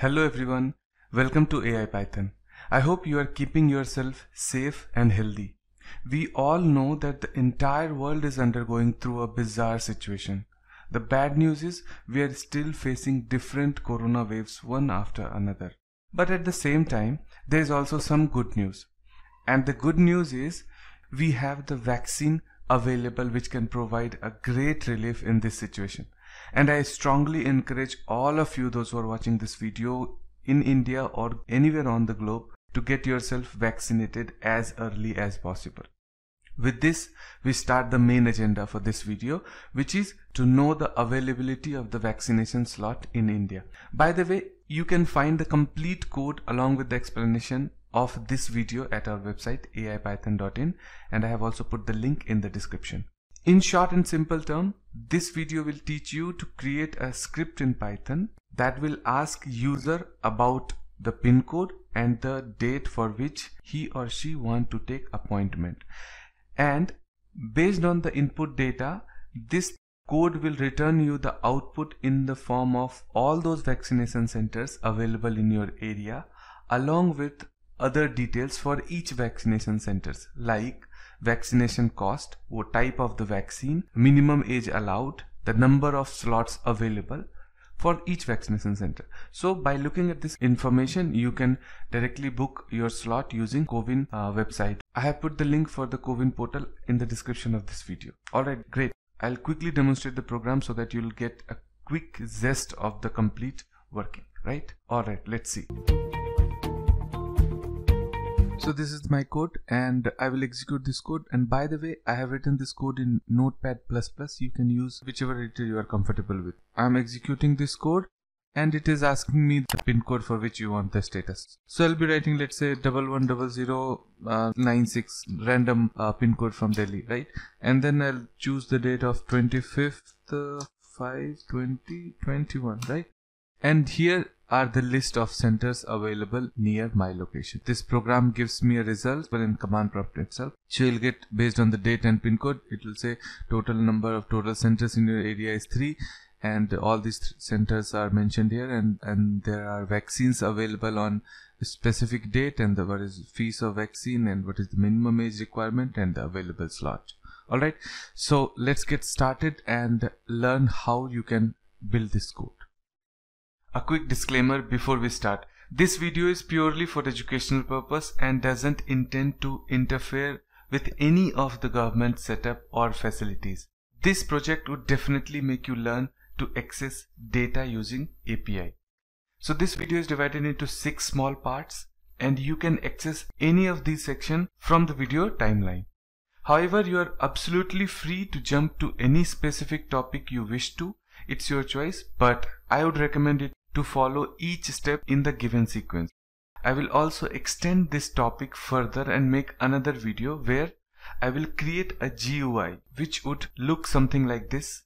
Hello everyone, welcome to AI Python. I hope you are keeping yourself safe and healthy. We all know that the entire world is undergoing through a bizarre situation. The bad news is we are still facing different corona waves one after another. But at the same time, there is also some good news. And the good news is we have the vaccine available which can provide a great relief in this situation and I strongly encourage all of you those who are watching this video in India or anywhere on the globe to get yourself vaccinated as early as possible. With this, we start the main agenda for this video, which is to know the availability of the vaccination slot in India. By the way, you can find the complete code along with the explanation of this video at our website aipython.in and I have also put the link in the description. In short and simple term, this video will teach you to create a script in Python that will ask user about the pin code and the date for which he or she want to take appointment. And based on the input data, this code will return you the output in the form of all those vaccination centers available in your area along with other details for each vaccination centers like vaccination cost or type of the vaccine, minimum age allowed, the number of slots available for each vaccination center. So by looking at this information, you can directly book your slot using Covin uh, website. I have put the link for the Covin portal in the description of this video. Alright, great. I'll quickly demonstrate the program so that you'll get a quick zest of the complete working, right? Alright, let's see. So this is my code and I will execute this code and by the way I have written this code in notepad++ you can use whichever editor you are comfortable with. I am executing this code and it is asking me the pin code for which you want the status. So I'll be writing let's say 110096 uh, random uh, pin code from Delhi right and then I'll choose the date of 25th uh, 5 20 21 right and here are the list of centers available near my location. This program gives me a result in command prompt itself. So you'll get based on the date and pin code, it will say total number of total centers in your area is 3 and all these centers are mentioned here and, and there are vaccines available on specific date and the, what is fees of vaccine and what is the minimum age requirement and the available slot all right so let's get started and learn how you can build this code a quick disclaimer before we start. This video is purely for educational purpose and doesn't intend to interfere with any of the government setup or facilities. This project would definitely make you learn to access data using API. So this video is divided into six small parts and you can access any of these sections from the video timeline. However, you are absolutely free to jump to any specific topic you wish to. It's your choice, but I would recommend it to follow each step in the given sequence. I will also extend this topic further and make another video where I will create a GUI which would look something like this.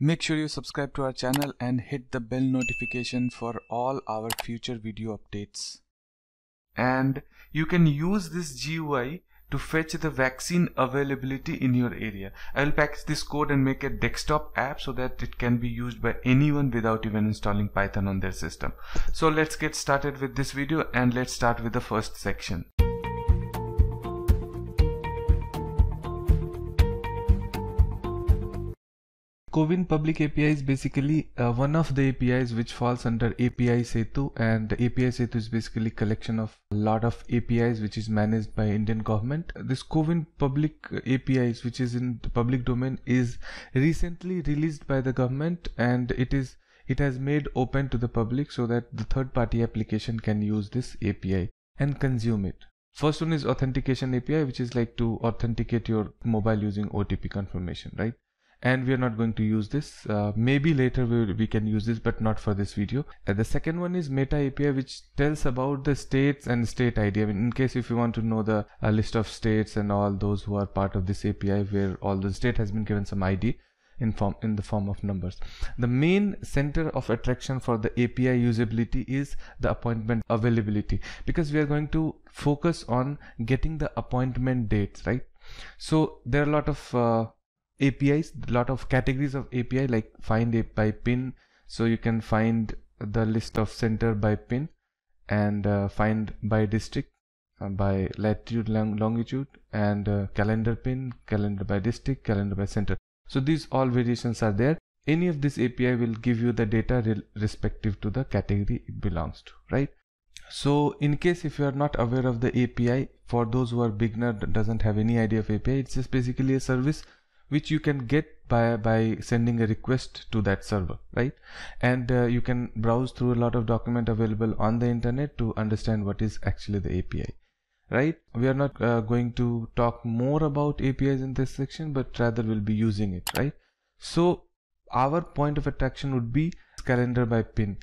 Make sure you subscribe to our channel and hit the bell notification for all our future video updates. And you can use this GUI to fetch the vaccine availability in your area. I will package this code and make a desktop app so that it can be used by anyone without even installing Python on their system. So let's get started with this video and let's start with the first section. Covin Public API is basically uh, one of the APIs which falls under API Setu and API Setu is basically collection of a lot of APIs which is managed by Indian government. This Covin Public APIs which is in the public domain is recently released by the government and it is it has made open to the public so that the third party application can use this API and consume it. First one is authentication API which is like to authenticate your mobile using OTP confirmation, right? and we are not going to use this uh, maybe later we, we can use this but not for this video uh, the second one is meta api which tells about the states and state id i mean in case if you want to know the uh, list of states and all those who are part of this api where all the state has been given some id in form in the form of numbers the main center of attraction for the api usability is the appointment availability because we are going to focus on getting the appointment dates right so there are a lot of uh, apis a lot of categories of api like find it by pin so you can find the list of center by pin and uh, find by district uh, by latitude long longitude and uh, calendar pin calendar by district calendar by center so these all variations are there any of this api will give you the data respective to the category it belongs to right so in case if you are not aware of the api for those who are beginner doesn't have any idea of api it's just basically a service which you can get by by sending a request to that server right and uh, you can browse through a lot of document available on the internet to understand what is actually the api right we are not uh, going to talk more about apis in this section but rather we'll be using it right so our point of attraction would be calendar by pin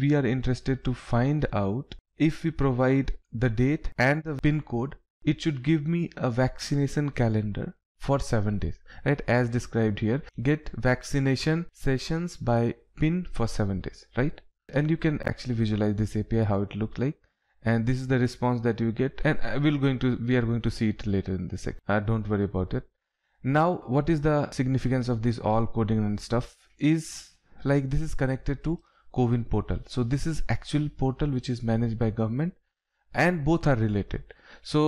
we are interested to find out if we provide the date and the pin code it should give me a vaccination calendar for 7 days right as described here get vaccination sessions by pin for 7 days right and you can actually visualize this api how it looks like and this is the response that you get and going to we are going to see it later in this uh, don't worry about it now what is the significance of this all coding and stuff is like this is connected to covin portal so this is actual portal which is managed by government and both are related so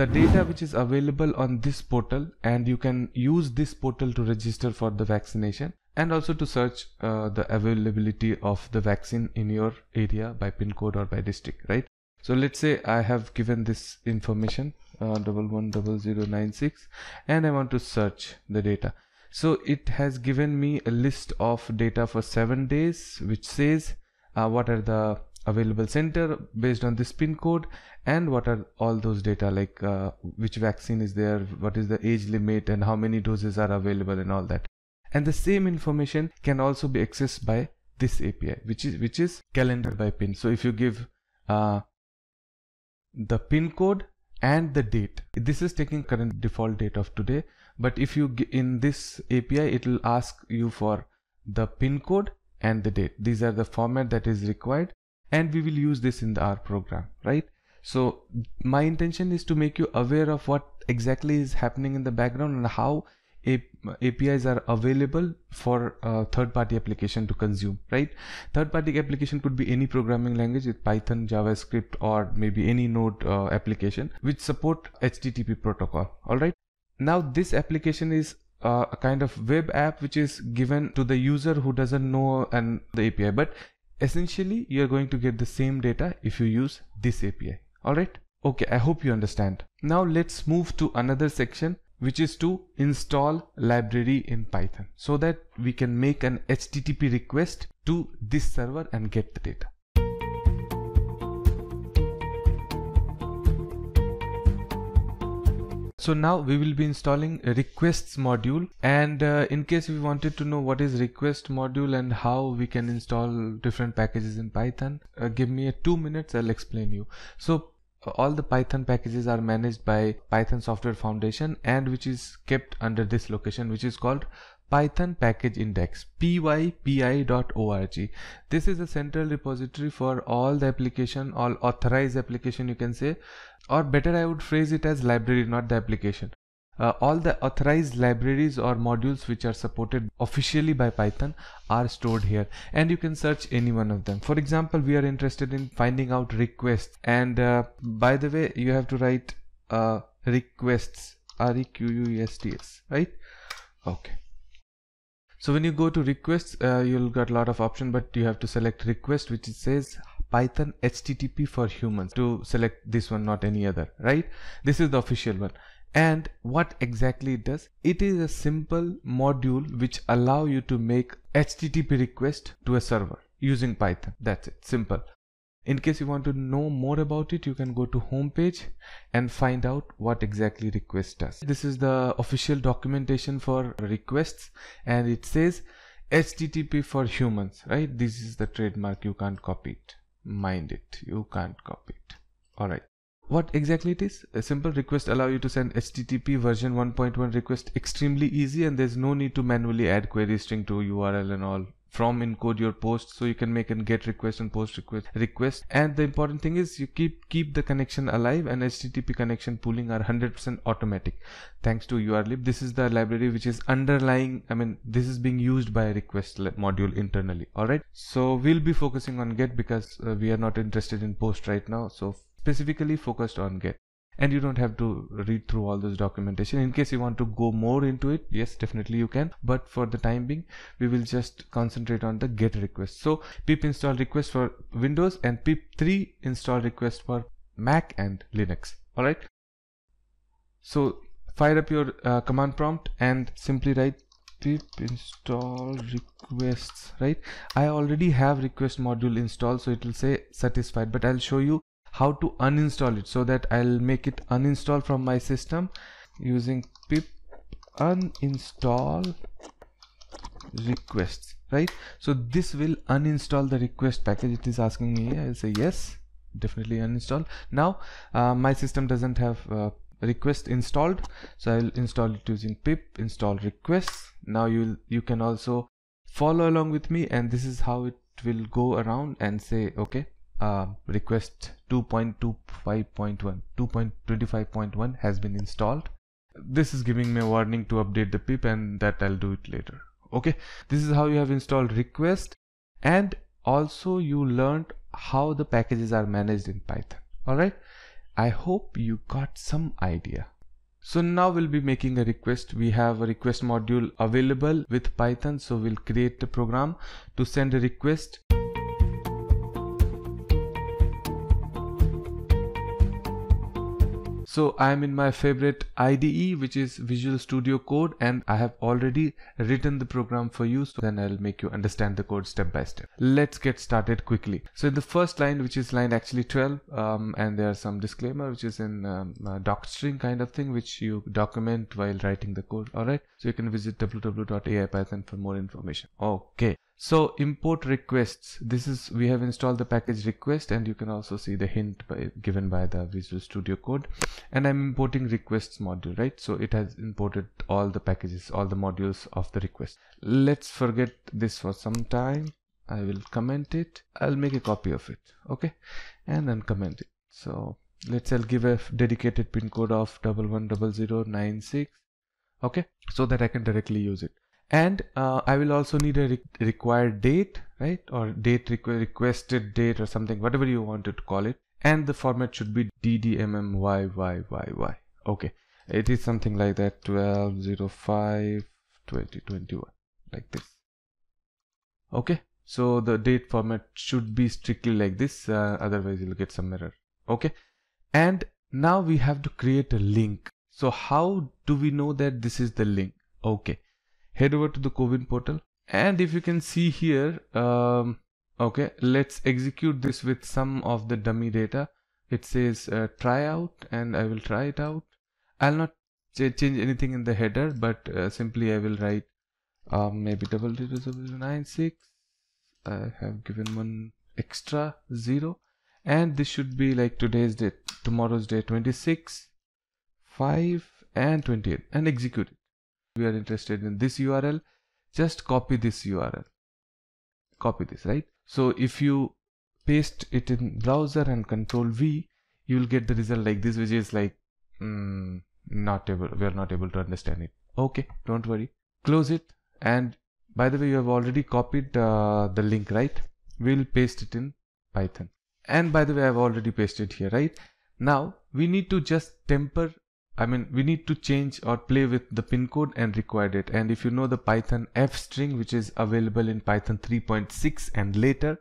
the data which is available on this portal and you can use this portal to register for the vaccination and also to search uh, the availability of the vaccine in your area by pin code or by district right so let's say i have given this information uh, double one double zero nine six and i want to search the data so it has given me a list of data for seven days which says uh, what are the available center based on this pin code and what are all those data like uh, which vaccine is there what is the age limit and how many doses are available and all that and the same information can also be accessed by this api which is which is calendar by pin so if you give uh, the pin code and the date this is taking current default date of today but if you in this api it will ask you for the pin code and the date these are the format that is required and we will use this in the, our program right so my intention is to make you aware of what exactly is happening in the background and how a APIs are available for uh, third-party application to consume, right? Third-party application could be any programming language with Python, JavaScript, or maybe any Node uh, application which support HTTP protocol. All right. Now this application is uh, a kind of web app which is given to the user who doesn't know and the API, but essentially you are going to get the same data if you use this API alright okay I hope you understand now let's move to another section which is to install library in Python so that we can make an HTTP request to this server and get the data so now we will be installing requests module and uh, in case we wanted to know what is request module and how we can install different packages in python uh, give me a two minutes i'll explain you so uh, all the python packages are managed by python software foundation and which is kept under this location which is called python package index pypi.org this is a central repository for all the application all authorized application you can say or better i would phrase it as library not the application uh, all the authorized libraries or modules which are supported officially by python are stored here and you can search any one of them for example we are interested in finding out requests and uh, by the way you have to write uh, requests r e q u e s t s right okay so when you go to requests uh, you'll get a lot of option but you have to select request which says python http for humans to select this one not any other right this is the official one and what exactly it does it is a simple module which allow you to make http request to a server using python that's it simple in case you want to know more about it you can go to homepage and find out what exactly request does. this is the official documentation for requests and it says http for humans right this is the trademark you can't copy it mind it you can't copy it all right what exactly it is a simple request allow you to send http version 1.1 request extremely easy and there's no need to manually add query string to url and all from encode your post so you can make a get request and post request request and the important thing is you keep keep the connection alive and http connection pooling are 100% automatic thanks to urlib this is the library which is underlying i mean this is being used by request module internally all right so we'll be focusing on get because uh, we are not interested in post right now so specifically focused on get and you don't have to read through all this documentation in case you want to go more into it yes definitely you can but for the time being we will just concentrate on the get request so pip install request for windows and pip3 install request for mac and linux all right so fire up your uh, command prompt and simply write pip install requests right i already have request module installed so it will say satisfied but i'll show you how to uninstall it so that I'll make it uninstall from my system using pip uninstall requests right so this will uninstall the request package it is asking me I'll say yes definitely uninstall now uh, my system doesn't have uh, request installed so I'll install it using pip install requests now you you can also follow along with me and this is how it will go around and say okay uh, request 2.25.1 2.25.1 has been installed this is giving me a warning to update the pip and that I'll do it later okay this is how you have installed request and also you learned how the packages are managed in Python alright I hope you got some idea so now we'll be making a request. We have a request module available with Python. So we'll create a program to send a request. So I'm in my favorite IDE which is Visual Studio Code and I have already written the program for you so then I'll make you understand the code step by step. Let's get started quickly. So in the first line which is line actually 12 um, and are some disclaimer which is in um, docstring kind of thing which you document while writing the code alright. So you can visit www.aipython for more information. Okay so import requests this is we have installed the package request and you can also see the hint by, given by the visual studio code and i'm importing requests module right so it has imported all the packages all the modules of the request let's forget this for some time i will comment it i'll make a copy of it okay and then comment it so let's i'll give a dedicated pin code of double one double zero nine six okay so that i can directly use it and uh, I will also need a re required date right or date requ requested date or something whatever you wanted to call it and the format should be DDMMYYYY. okay it is something like that 1205 2021 like this okay so the date format should be strictly like this uh, otherwise you'll get some error okay and now we have to create a link so how do we know that this is the link okay head over to the Covin portal and if you can see here um, okay let's execute this with some of the dummy data it says uh, try out and I will try it out I'll not ch change anything in the header but uh, simply I will write um, maybe 96 I have given one extra zero and this should be like today's date tomorrow's day 26 5 and 28 and execute it we are interested in this url just copy this url copy this right so if you paste it in browser and control v you will get the result like this which is like mm, not able we are not able to understand it okay don't worry close it and by the way you have already copied uh, the link right we'll paste it in python and by the way i've already pasted here right now we need to just temper I mean we need to change or play with the pin code and required it and if you know the Python f string which is available in Python 3.6 and later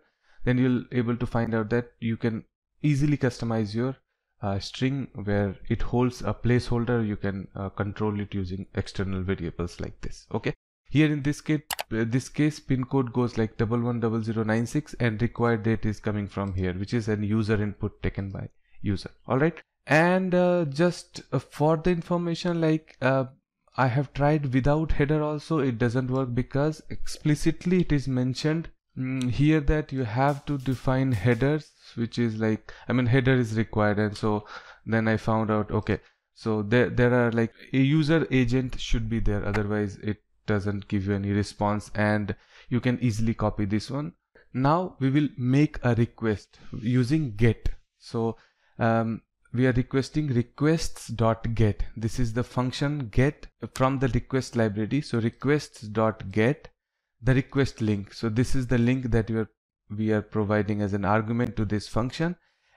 then you'll able to find out that you can easily customize your uh, string where it holds a placeholder you can uh, control it using external variables like this okay here in this case uh, this case pin code goes like 110096 and required date is coming from here which is an user input taken by user all right and uh, just uh, for the information like uh, I have tried without header also it doesn't work because explicitly it is mentioned mm, here that you have to define headers which is like I mean header is required and so then I found out okay so there there are like a user agent should be there otherwise it doesn't give you any response and you can easily copy this one now we will make a request using get so um, we are requesting requests dot get. This is the function get from the request library. So requests dot get the request link. So this is the link that we are, we are providing as an argument to this function.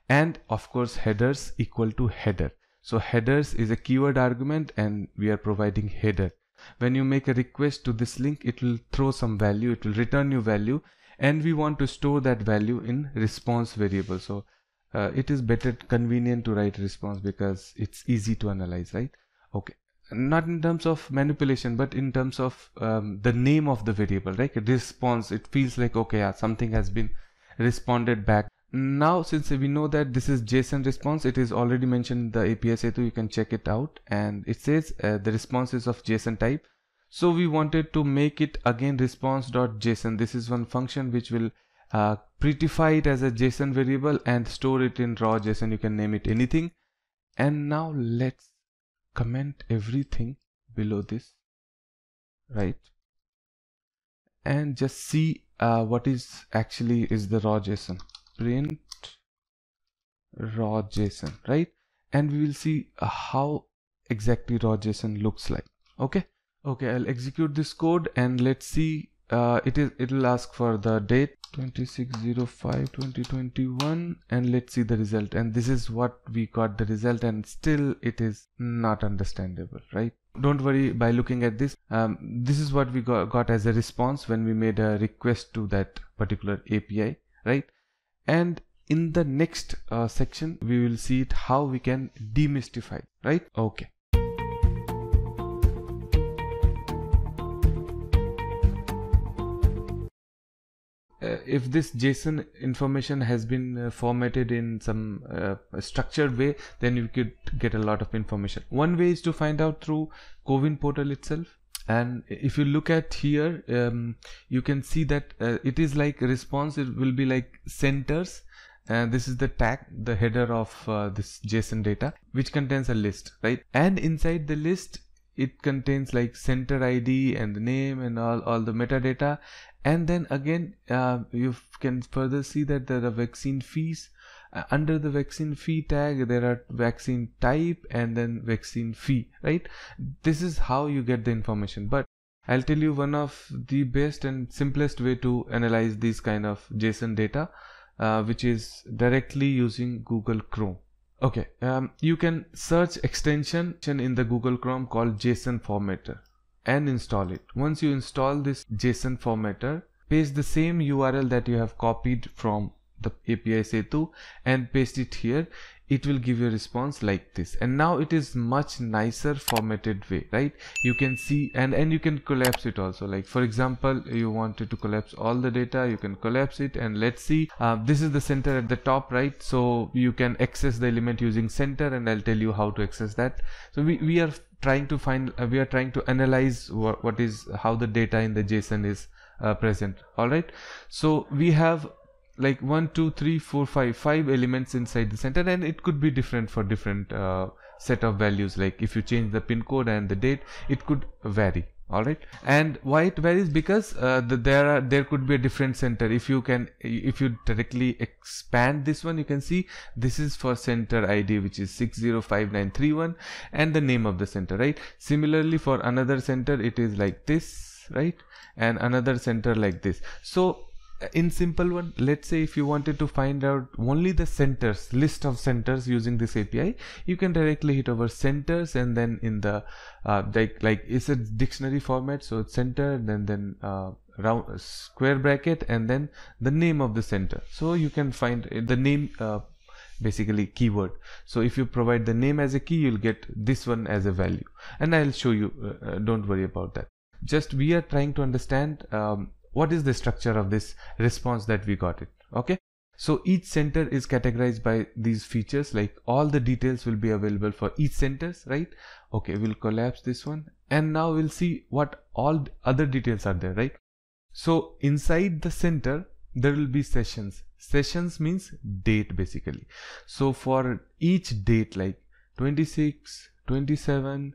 And of course headers equal to header. So headers is a keyword argument and we are providing header. When you make a request to this link, it will throw some value. It will return you value and we want to store that value in response variable. So uh, it is better convenient to write response because it's easy to analyze right okay not in terms of manipulation but in terms of um, the name of the variable right response it feels like okay yeah, something has been responded back now since we know that this is json response it is already mentioned in the api 2 you can check it out and it says uh, the response is of json type so we wanted to make it again response.json this is one function which will uh, prettify it as a JSON variable and store it in raw JSON. You can name it anything. And now let's comment everything below this, right? And just see uh, what is actually is the raw JSON. Print raw JSON, right? And we will see uh, how exactly raw JSON looks like. Okay. Okay, I'll execute this code and let's see. Uh, it is. It'll ask for the date 2605 2021 and let's see the result and this is what we got the result and still it is not understandable right don't worry by looking at this um, this is what we got, got as a response when we made a request to that particular api right and in the next uh, section we will see it how we can demystify right okay Uh, if this JSON information has been uh, formatted in some uh, structured way, then you could get a lot of information. One way is to find out through Covin portal itself and if you look at here um, you can see that uh, it is like response it will be like centers and this is the tag the header of uh, this json data which contains a list right and inside the list it contains like center id and the name and all all the metadata and then again uh, you can further see that there are vaccine fees uh, under the vaccine fee tag there are vaccine type and then vaccine fee right this is how you get the information but i'll tell you one of the best and simplest way to analyze these kind of json data uh, which is directly using google chrome Okay, um, you can search extension in the Google Chrome called JSON formatter and install it. Once you install this JSON formatter, paste the same URL that you have copied from the API Setu and paste it here it will give you a response like this and now it is much nicer formatted way right you can see and and you can collapse it also like for example you wanted to collapse all the data you can collapse it and let's see uh, this is the center at the top right so you can access the element using center and i'll tell you how to access that so we, we are trying to find uh, we are trying to analyze what, what is how the data in the json is uh, present all right so we have like one two three four five five elements inside the center and it could be different for different uh, set of values like if you change the pin code and the date it could vary all right and why it varies because uh, the, there are there could be a different center if you can if you directly expand this one you can see this is for center id which is 605931 and the name of the center right similarly for another center it is like this right and another center like this so in simple one let's say if you wanted to find out only the centers list of centers using this api you can directly hit over centers and then in the uh, like like it's a dictionary format so it's center then then uh, round square bracket and then the name of the center so you can find uh, the name uh, basically keyword so if you provide the name as a key you'll get this one as a value and i'll show you uh, uh, don't worry about that just we are trying to understand um, what is the structure of this response that we got it okay so each center is categorized by these features like all the details will be available for each centers right okay we'll collapse this one and now we'll see what all other details are there right so inside the center there will be sessions sessions means date basically so for each date like 26 27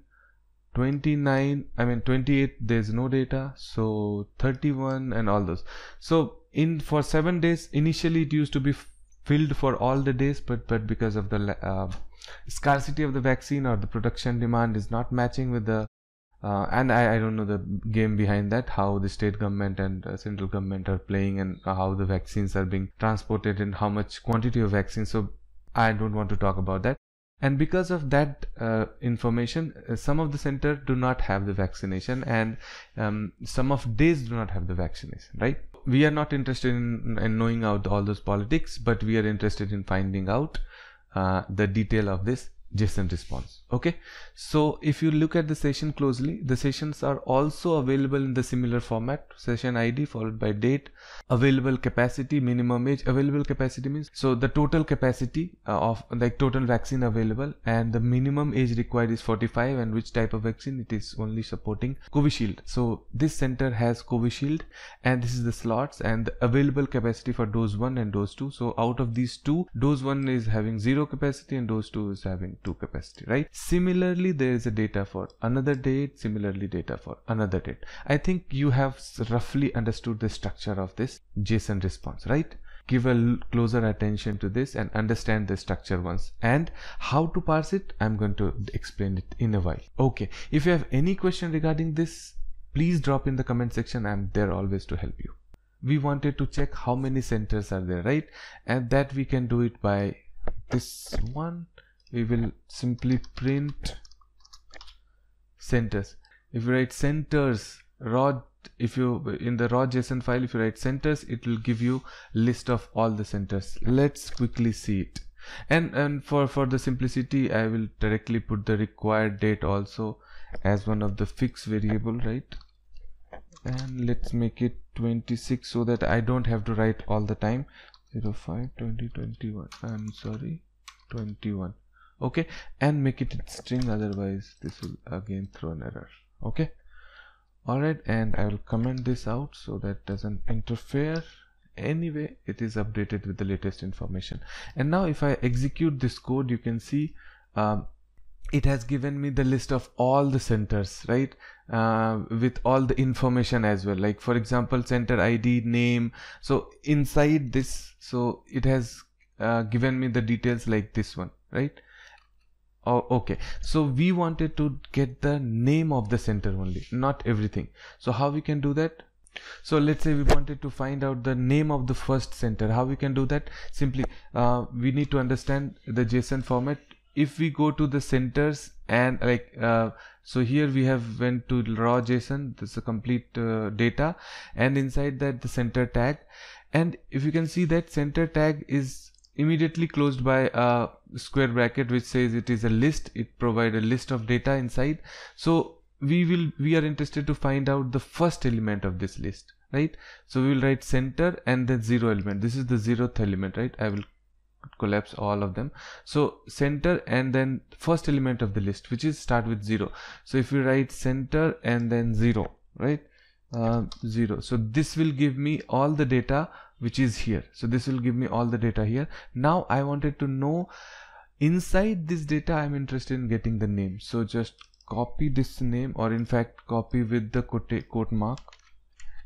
29 i mean 28 there's no data so 31 and all those so in for seven days initially it used to be filled for all the days but but because of the uh, scarcity of the vaccine or the production demand is not matching with the uh, and I, I don't know the game behind that how the state government and uh, central government are playing and how the vaccines are being transported and how much quantity of vaccine. so i don't want to talk about that and because of that uh, information uh, some of the center do not have the vaccination and um, some of these do not have the vaccination right we are not interested in, in knowing out all those politics but we are interested in finding out uh, the detail of this GSM response. Okay. So if you look at the session closely, the sessions are also available in the similar format session ID followed by date, available capacity, minimum age, available capacity means so the total capacity uh, of like total vaccine available and the minimum age required is 45 and which type of vaccine it is only supporting Covishield. So this center has Covishield and this is the slots and the available capacity for dose 1 and dose 2. So out of these two, dose 1 is having zero capacity and dose 2 is having two capacity, right? Similarly, there is a data for another date, similarly data for another date. I think you have roughly understood the structure of this JSON response, right? give a closer attention to this and understand the structure once and how to parse it i'm going to explain it in a while okay if you have any question regarding this please drop in the comment section i'm there always to help you we wanted to check how many centers are there right and that we can do it by this one we will simply print centers if you write centers raw if you in the raw json file if you write centers it will give you list of all the centers let's quickly see it and and for for the simplicity i will directly put the required date also as one of the fixed variable right and let's make it 26 so that i don't have to write all the time 05 2021 i'm sorry 21 okay and make it string otherwise this will again throw an error okay alright and I will comment this out so that doesn't interfere anyway it is updated with the latest information and now if I execute this code you can see um, it has given me the list of all the centers right uh, with all the information as well like for example center ID name so inside this so it has uh, given me the details like this one right oh, okay so we wanted to get the name of the center only not everything so how we can do that so let's say we wanted to find out the name of the first center how we can do that simply uh, we need to understand the json format if we go to the centers and like uh, so here we have went to raw json this is a complete uh, data and inside that the center tag and if you can see that center tag is immediately closed by a square bracket which says it is a list it provide a list of data inside so we will we are interested to find out the first element of this list right so we will write center and then zero element this is the zeroth element right i will collapse all of them so center and then first element of the list which is start with zero so if we write center and then zero right uh, zero so this will give me all the data which is here so this will give me all the data here now I wanted to know inside this data I'm interested in getting the name so just copy this name or in fact copy with the quote, quote mark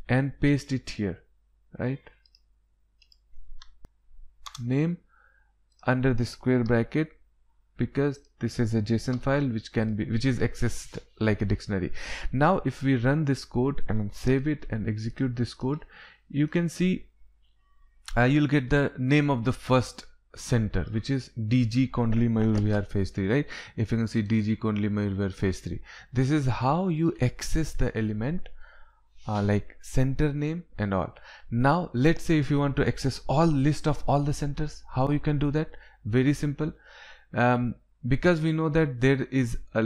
and paste it here right name under the square bracket because this is a json file which can be which is accessed like a dictionary now if we run this code and save it and execute this code you can see uh, you'll get the name of the first center which is DG Kondli Mayur Vihar phase 3 right if you can see DG Kondli Mayur Vihar phase 3 this is how you access the element uh, like center name and all now let's say if you want to access all list of all the centers how you can do that very simple um, because we know that there is a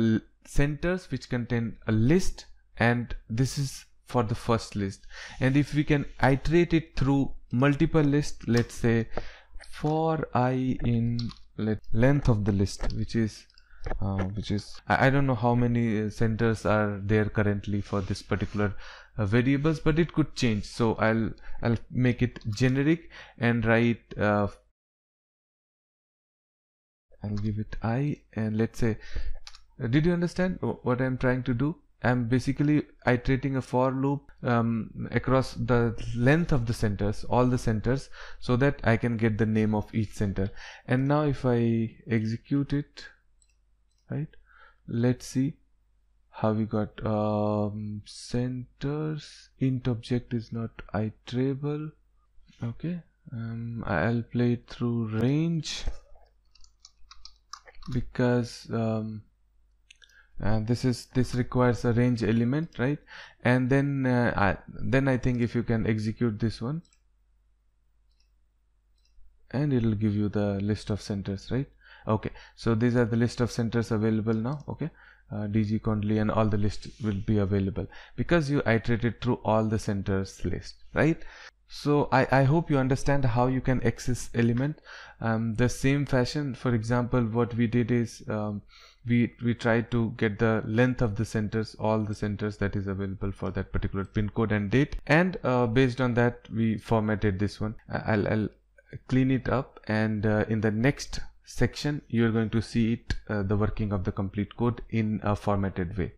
centers which contain a list and this is for the first list and if we can iterate it through multiple list let's say for i in let length of the list which is uh, which is I, I, don't know how many uh, centers are there currently for this particular uh, variables but it could change so i'll i'll make it generic and write uh, i'll give it i and let's say did you understand what i'm trying to do I'm basically iterating a for loop um, across the length of the centers, all the centers, so that I can get the name of each center. And now if I execute it, right, let's see how we got um, centers, int object is not iterable. Okay, um, I'll play it through range because um, uh, this is this requires a range element right and then uh, I, then I think if you can execute this one and it will give you the list of centers right okay so these are the list of centers available now okay uh, DG Condley and all the list will be available because you iterated through all the centers list right so I, I hope you understand how you can access element um, the same fashion for example what we did is um, we we try to get the length of the centers all the centers that is available for that particular pin code and date and uh, based on that we formatted this one I'll, I'll clean it up and uh, in the next section you're going to see it uh, the working of the complete code in a formatted way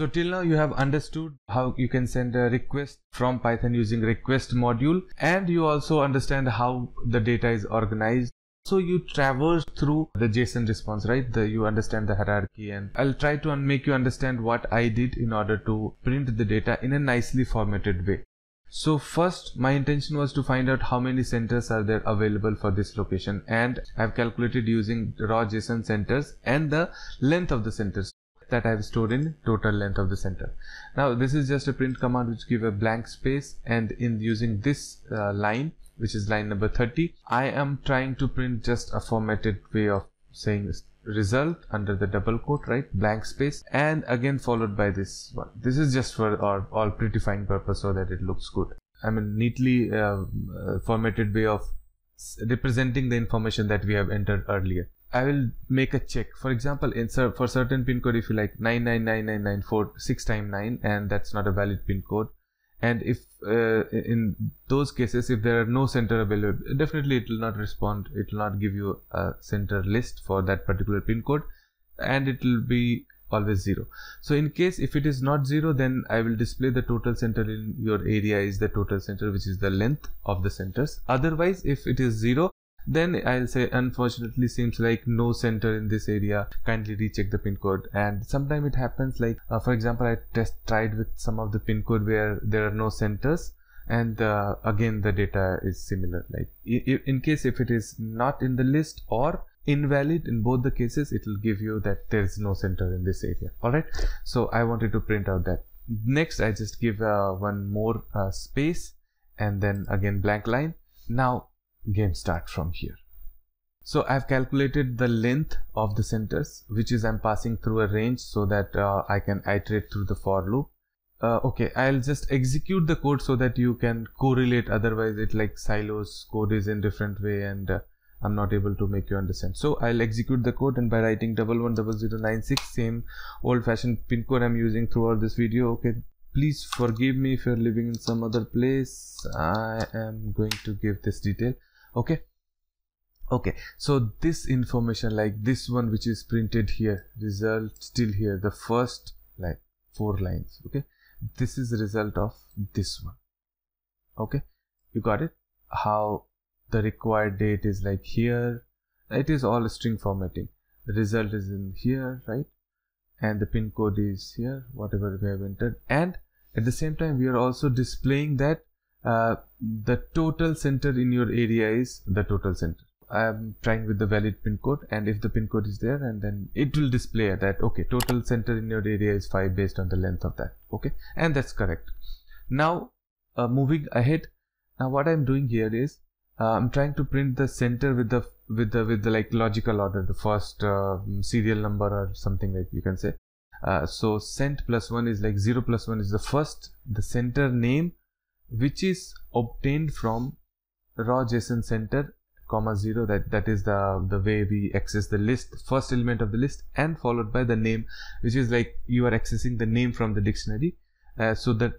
So till now you have understood how you can send a request from Python using request module and you also understand how the data is organized. So you traverse through the JSON response, right? The, you understand the hierarchy and I'll try to make you understand what I did in order to print the data in a nicely formatted way. So first my intention was to find out how many centers are there available for this location and I've calculated using raw JSON centers and the length of the centers that I have stored in total length of the center. Now this is just a print command which give a blank space and in using this uh, line which is line number 30 I am trying to print just a formatted way of saying result under the double quote right blank space and again followed by this one this is just for our all prettifying purpose so that it looks good i mean neatly um, uh, formatted way of representing the information that we have entered earlier I will make a check. For example, in, for certain pin code, if you like 999994 6 time 9 and that's not a valid pin code. And if uh, in those cases, if there are no center available, definitely it will not respond. It will not give you a center list for that particular pin code and it will be always zero. So in case if it is not zero, then I will display the total center in your area is the total center, which is the length of the centers. Otherwise, if it is zero, then I'll say unfortunately seems like no center in this area kindly recheck the pin code and sometimes it happens like uh, for example I test tried with some of the pin code where there are no centers and uh, again the data is similar like in case if it is not in the list or invalid in both the cases it will give you that there is no center in this area all right so I wanted to print out that next I just give uh, one more uh, space and then again blank line now game start from here. So I've calculated the length of the centers, which is I'm passing through a range so that uh, I can iterate through the for loop. Uh, okay, I'll just execute the code so that you can correlate. Otherwise, it like silos code is in different way and uh, I'm not able to make you understand. So I'll execute the code and by writing 110096, same old fashioned pin code I'm using throughout this video. Okay, please forgive me if you're living in some other place. I am going to give this detail okay okay so this information like this one which is printed here result still here the first like four lines okay this is the result of this one okay you got it how the required date is like here it is all string formatting the result is in here right and the pin code is here whatever we have entered and at the same time we are also displaying that uh, the total center in your area is the total center. I am trying with the valid pin code and if the pin code is there and then it will display that okay total center in your area is 5 based on the length of that okay and that's correct. Now uh, moving ahead now what I'm doing here is uh, I'm trying to print the center with the with the with the like logical order the first uh, serial number or something like you can say. Uh, so cent plus 1 is like 0 plus 1 is the first the center name which is obtained from raw json center comma 0 that that is the the way we access the list first element of the list and followed by the name which is like you are accessing the name from the dictionary uh, so the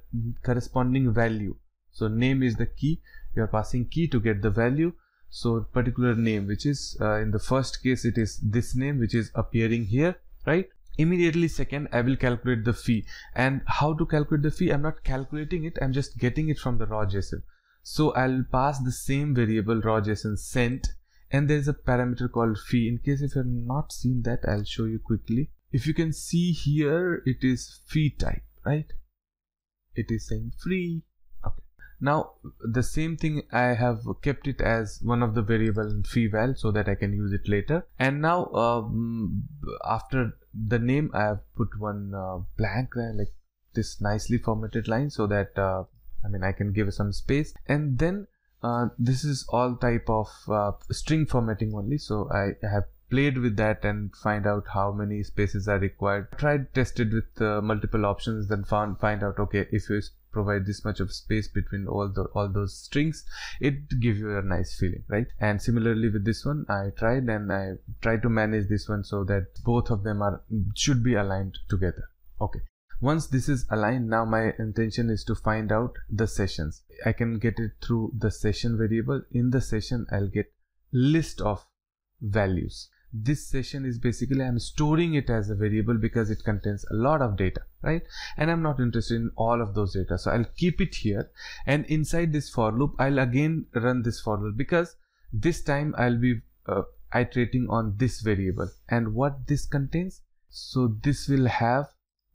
corresponding value so name is the key you are passing key to get the value so particular name which is uh, in the first case it is this name which is appearing here right immediately second I will calculate the fee and how to calculate the fee I'm not calculating it I'm just getting it from the raw JSON so I'll pass the same variable raw JSON sent and there's a parameter called fee in case if you're not seen that I'll show you quickly if you can see here it is fee type right it is saying free okay now the same thing I have kept it as one of the variable in fee val so that I can use it later and now um, after the name I have put one uh, blank there, like this nicely formatted line so that uh, I mean I can give some space and then uh, this is all type of uh, string formatting only so I have played with that and find out how many spaces are required tried tested with uh, multiple options then found find out okay if you provide this much of space between all the all those strings it gives you a nice feeling right and similarly with this one i tried and i tried to manage this one so that both of them are should be aligned together okay once this is aligned now my intention is to find out the sessions i can get it through the session variable in the session i'll get list of values this session is basically I'm storing it as a variable because it contains a lot of data, right? And I'm not interested in all of those data. So I'll keep it here. And inside this for loop, I'll again run this for loop because this time I'll be uh, iterating on this variable and what this contains. So this will have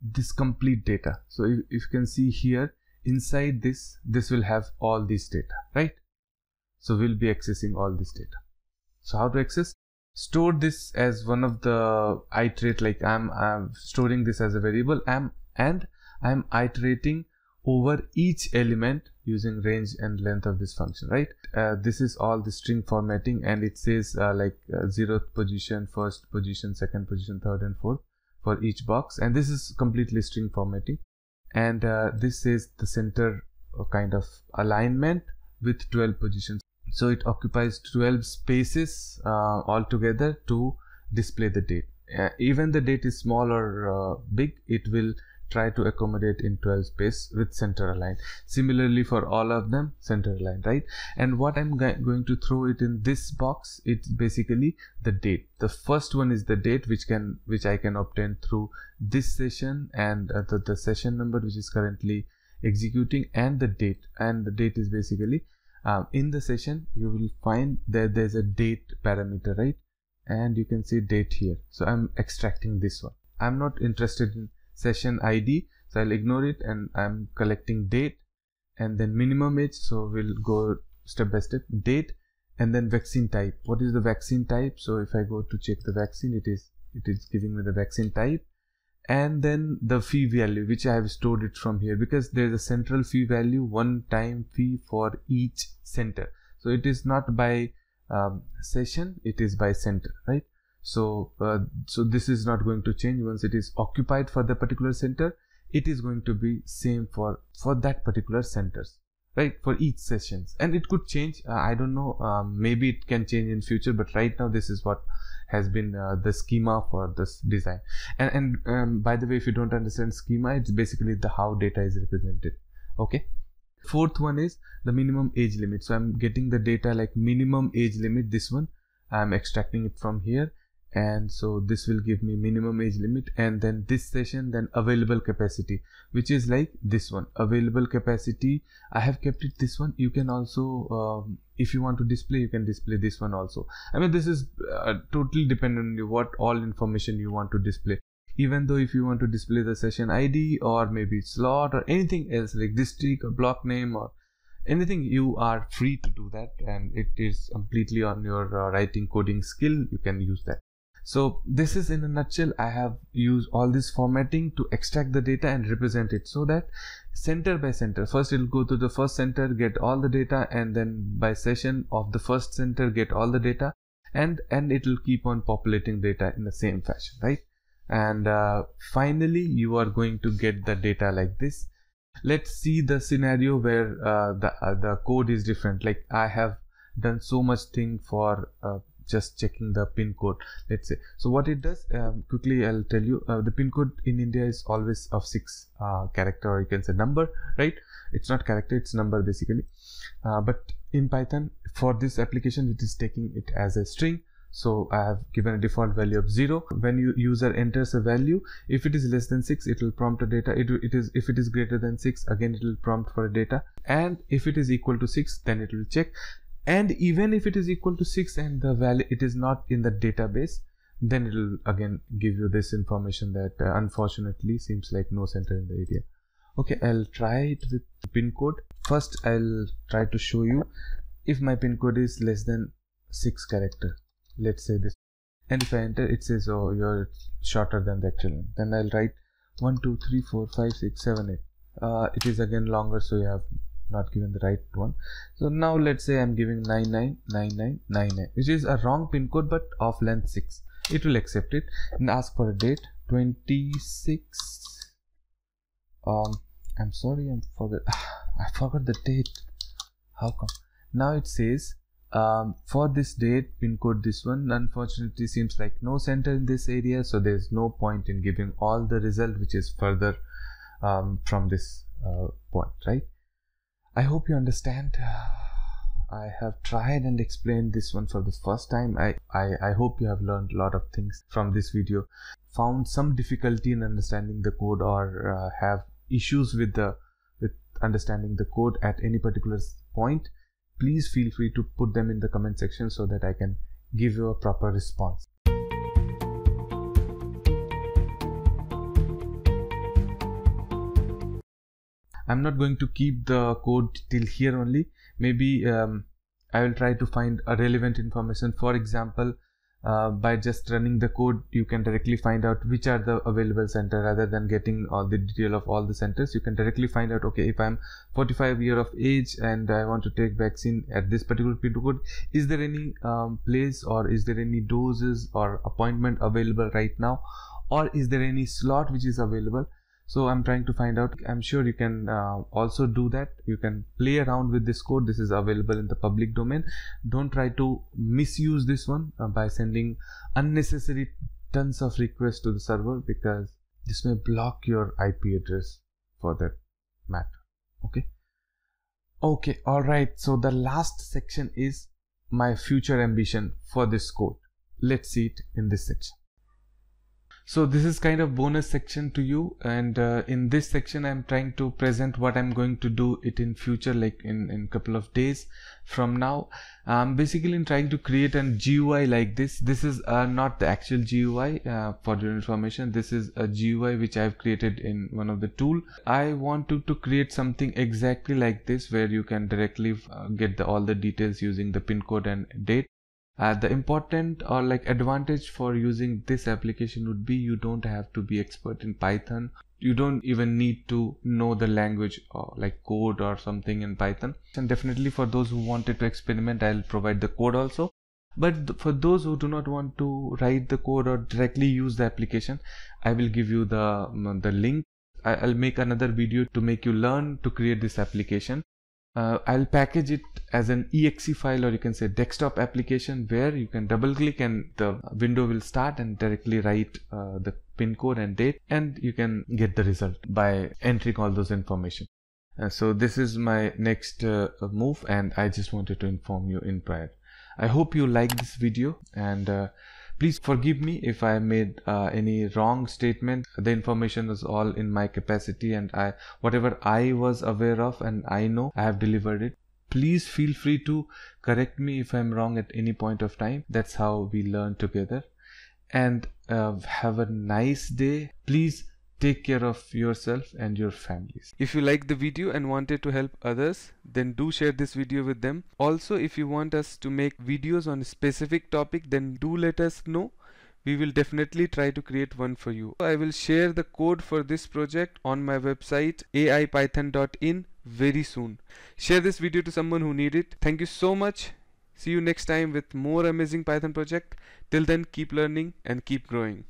this complete data. So if, if you can see here inside this, this will have all these data, right? So we'll be accessing all this data. So how to access? store this as one of the iterate like I'm, I'm storing this as a variable I'm, and I'm iterating over each element using range and length of this function right uh, this is all the string formatting and it says uh, like uh, zeroth position first position second position third and fourth for each box and this is completely string formatting and uh, this is the center uh, kind of alignment with 12 positions so it occupies 12 spaces uh, altogether to display the date uh, even the date is small or uh, big it will try to accommodate in 12 space with center align similarly for all of them center align right and what i'm going to throw it in this box it's basically the date the first one is the date which can which i can obtain through this session and uh, the, the session number which is currently executing and the date and the date is basically um, in the session you will find that there's a date parameter right and you can see date here so i'm extracting this one i'm not interested in session id so i'll ignore it and i'm collecting date and then minimum age so we'll go step by step date and then vaccine type what is the vaccine type so if i go to check the vaccine it is it is giving me the vaccine type and then the fee value which I have stored it from here because there is a central fee value one time fee for each center so it is not by um, session it is by center right so uh, so this is not going to change once it is occupied for the particular center it is going to be same for for that particular centers right for each sessions and it could change uh, i don't know um, maybe it can change in future but right now this is what has been uh, the schema for this design and, and um, by the way if you don't understand schema it's basically the how data is represented okay fourth one is the minimum age limit so i'm getting the data like minimum age limit this one i'm extracting it from here and so this will give me minimum age limit and then this session then available capacity which is like this one available capacity i have kept it this one you can also um, if you want to display you can display this one also i mean this is uh, totally dependent on what all information you want to display even though if you want to display the session id or maybe slot or anything else like district or block name or anything you are free to do that and it is completely on your uh, writing coding skill you can use that so this is in a nutshell, I have used all this formatting to extract the data and represent it so that center by center, first it will go to the first center, get all the data and then by session of the first center, get all the data and, and it will keep on populating data in the same fashion, right? And uh, finally, you are going to get the data like this. Let's see the scenario where uh, the, uh, the code is different. Like I have done so much thing for uh, just checking the pin code let's say so what it does um, quickly i'll tell you uh, the pin code in india is always of six uh, character or you can say number right it's not character it's number basically uh, but in python for this application it is taking it as a string so i have given a default value of 0 when you user enters a value if it is less than 6 it will prompt a data it, it is if it is greater than 6 again it will prompt for a data and if it is equal to 6 then it will check and even if it is equal to 6 and the value it is not in the database then it will again give you this information that uh, unfortunately seems like no center in the area okay i'll try it with pin code first i'll try to show you if my pin code is less than 6 character let's say this and if i enter it says oh you're shorter than the actual length. then i'll write 1 2 3 4 5 6 7 8 uh, it is again longer so you have not given the right one so now let's say i'm giving 999999 which is a wrong pin code but of length 6 it will accept it and ask for a date 26 um i'm sorry i'm forgot i forgot the date how come now it says um, for this date pin code this one unfortunately seems like no center in this area so there's no point in giving all the result which is further um, from this uh, point right I hope you understand. I have tried and explained this one for the first time. I, I, I hope you have learned a lot of things from this video, found some difficulty in understanding the code or uh, have issues with the with understanding the code at any particular point. Please feel free to put them in the comment section so that I can give you a proper response. I'm not going to keep the code till here only. Maybe um, I will try to find a relevant information. For example, uh, by just running the code, you can directly find out which are the available center rather than getting all the detail of all the centers. You can directly find out, okay, if I'm 45 year of age and I want to take vaccine at this particular period code, is there any um, place or is there any doses or appointment available right now? Or is there any slot which is available? so i'm trying to find out i'm sure you can uh, also do that you can play around with this code this is available in the public domain don't try to misuse this one uh, by sending unnecessary tons of requests to the server because this may block your ip address for that matter okay okay all right so the last section is my future ambition for this code let's see it in this section so this is kind of bonus section to you and uh, in this section i'm trying to present what i'm going to do it in future like in in couple of days from now i'm basically trying to create a gui like this this is uh, not the actual gui uh, for your information this is a gui which i've created in one of the tool i want to, create something exactly like this where you can directly uh, get the, all the details using the pin code and date uh, the important or like advantage for using this application would be you don't have to be expert in python you don't even need to know the language or like code or something in python and definitely for those who wanted to experiment i'll provide the code also but th- for those who do not want to write the code or directly use the application i will give you the mm, the link I- i'll make another video to make you learn to create this application uh, I'll package it as an exe file or you can say desktop application where you can double click and the window will start and directly write uh, the pin code and date and you can get the result by entering all those information. Uh, so this is my next uh, move and I just wanted to inform you in prior. I hope you like this video and uh, Please forgive me if I made uh, any wrong statement. The information was all in my capacity and I whatever I was aware of and I know I have delivered it. Please feel free to correct me if I'm wrong at any point of time. That's how we learn together. And uh, have a nice day. Please take care of yourself and your families if you like the video and wanted to help others then do share this video with them also if you want us to make videos on a specific topic then do let us know we will definitely try to create one for you i will share the code for this project on my website aipython.in very soon share this video to someone who need it thank you so much see you next time with more amazing python project till then keep learning and keep growing